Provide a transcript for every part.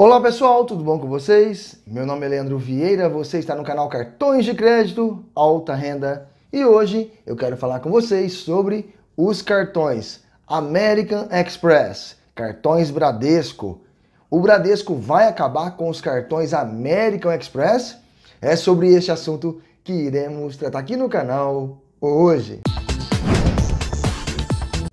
Olá pessoal, tudo bom com vocês? Meu nome é Leandro Vieira, você está no canal Cartões de Crédito Alta Renda e hoje eu quero falar com vocês sobre os cartões American Express, cartões Bradesco. O Bradesco vai acabar com os cartões American Express? É sobre este assunto que iremos tratar aqui no canal hoje.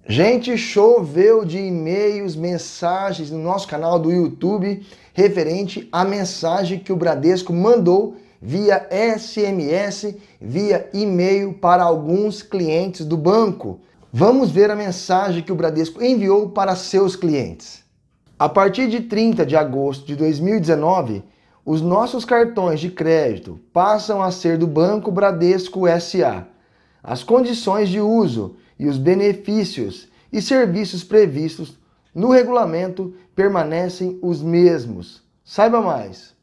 Gente, choveu de e-mails, mensagens no nosso canal do YouTube referente à mensagem que o Bradesco mandou via SMS, via e-mail para alguns clientes do banco. Vamos ver a mensagem que o Bradesco enviou para seus clientes. A partir de 30 de agosto de 2019, os nossos cartões de crédito passam a ser do Banco Bradesco SA. As condições de uso e os benefícios e serviços previstos no regulamento permanecem os mesmos. Saiba mais!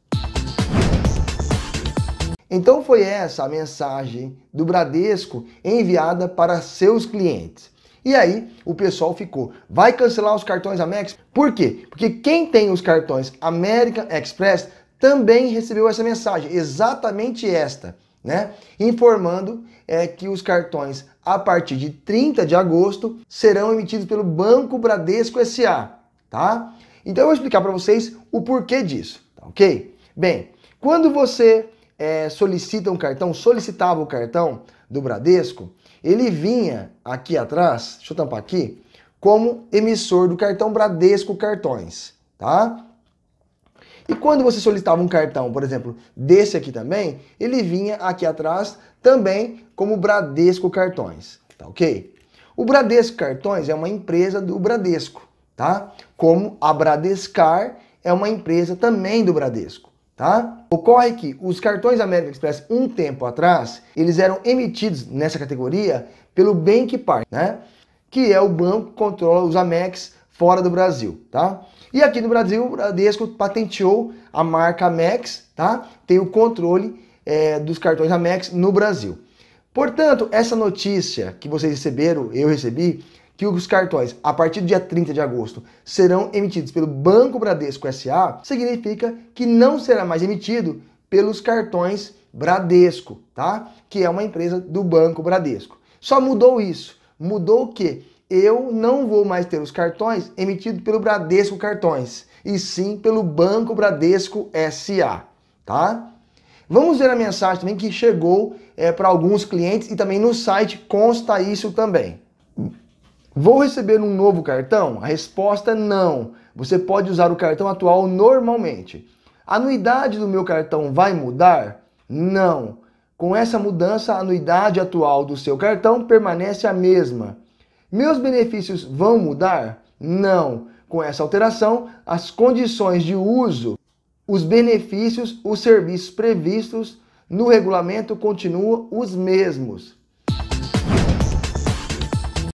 Então foi essa a mensagem do Bradesco enviada para seus clientes. E aí o pessoal ficou, vai cancelar os cartões Amex? Por quê? Porque quem tem os cartões American Express também recebeu essa mensagem, exatamente esta né? Informando é, que os cartões a partir de 30 de agosto serão emitidos pelo Banco Bradesco SA, tá? Então eu vou explicar para vocês o porquê disso, tá? ok? Bem, quando você é, solicita um cartão, solicitava o cartão do Bradesco, ele vinha aqui atrás, deixa eu tampar aqui, como emissor do cartão Bradesco Cartões, tá? E quando você solicitava um cartão, por exemplo, desse aqui também, ele vinha aqui atrás também como Bradesco Cartões, tá ok? O Bradesco Cartões é uma empresa do Bradesco, tá? Como a Bradescar é uma empresa também do Bradesco, tá? Ocorre que os cartões American Express um tempo atrás, eles eram emitidos nessa categoria pelo Bank Park, né? Que é o banco que controla os Amex fora do Brasil, tá? E aqui no Brasil, o Bradesco patenteou a marca Amex, tá? Tem o controle é, dos cartões Amex no Brasil. Portanto, essa notícia que vocês receberam, eu recebi, que os cartões, a partir do dia 30 de agosto, serão emitidos pelo Banco Bradesco SA, significa que não será mais emitido pelos cartões Bradesco, tá? Que é uma empresa do Banco Bradesco. Só mudou isso. Mudou o quê? eu não vou mais ter os cartões emitidos pelo Bradesco Cartões, e sim pelo Banco Bradesco SA, tá? Vamos ver a mensagem também que chegou é, para alguns clientes e também no site consta isso também. Vou receber um novo cartão? A resposta é não. Você pode usar o cartão atual normalmente. A anuidade do meu cartão vai mudar? Não. Com essa mudança, a anuidade atual do seu cartão permanece a mesma. Meus benefícios vão mudar? Não. Com essa alteração, as condições de uso, os benefícios, os serviços previstos no regulamento continuam os mesmos.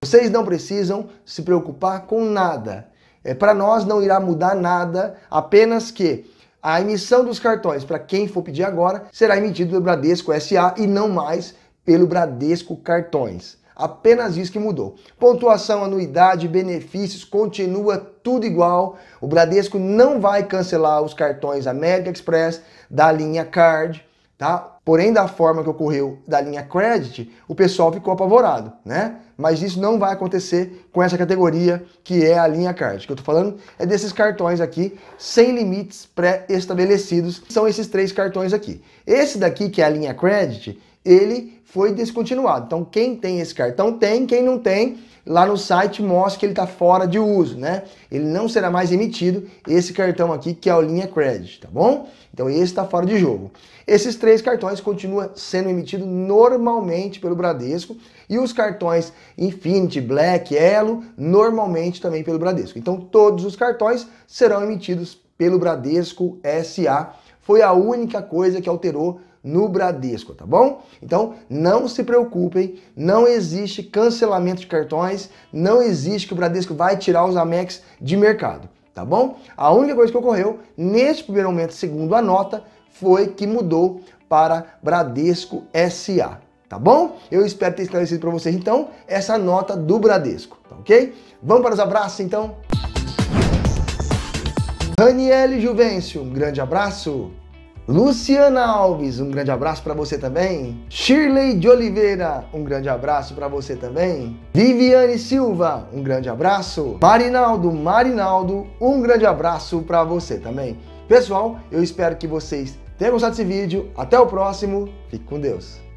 Vocês não precisam se preocupar com nada. É, para nós não irá mudar nada, apenas que a emissão dos cartões, para quem for pedir agora, será emitido pelo Bradesco SA e não mais pelo Bradesco Cartões apenas isso que mudou. Pontuação, anuidade, benefícios, continua tudo igual. O Bradesco não vai cancelar os cartões América Express da linha Card, tá? Porém, da forma que ocorreu da linha Credit, o pessoal ficou apavorado, né? Mas isso não vai acontecer com essa categoria que é a linha Card. O que eu tô falando é desses cartões aqui sem limites pré-estabelecidos. São esses três cartões aqui. Esse daqui que é a linha Credit, ele foi descontinuado. Então, quem tem esse cartão tem, quem não tem, lá no site mostra que ele está fora de uso, né? Ele não será mais emitido esse cartão aqui, que é o linha crédito, tá bom? Então, esse está fora de jogo. Esses três cartões continuam sendo emitidos normalmente pelo Bradesco e os cartões Infinity, Black, Elo, normalmente também pelo Bradesco. Então, todos os cartões serão emitidos pelo Bradesco SA. Foi a única coisa que alterou no Bradesco, tá bom? Então não se preocupem, não existe cancelamento de cartões, não existe que o Bradesco vai tirar os Amex de mercado, tá bom? A única coisa que ocorreu neste primeiro momento, segundo a nota, foi que mudou para Bradesco SA, tá bom? Eu espero ter esclarecido para vocês então essa nota do Bradesco, tá ok? Vamos para os abraços então? Daniele Juvencio, um grande abraço. Luciana Alves, um grande abraço para você também. Shirley de Oliveira, um grande abraço para você também. Viviane Silva, um grande abraço. Marinaldo, Marinaldo, um grande abraço para você também. Pessoal, eu espero que vocês tenham gostado desse vídeo. Até o próximo. Fique com Deus.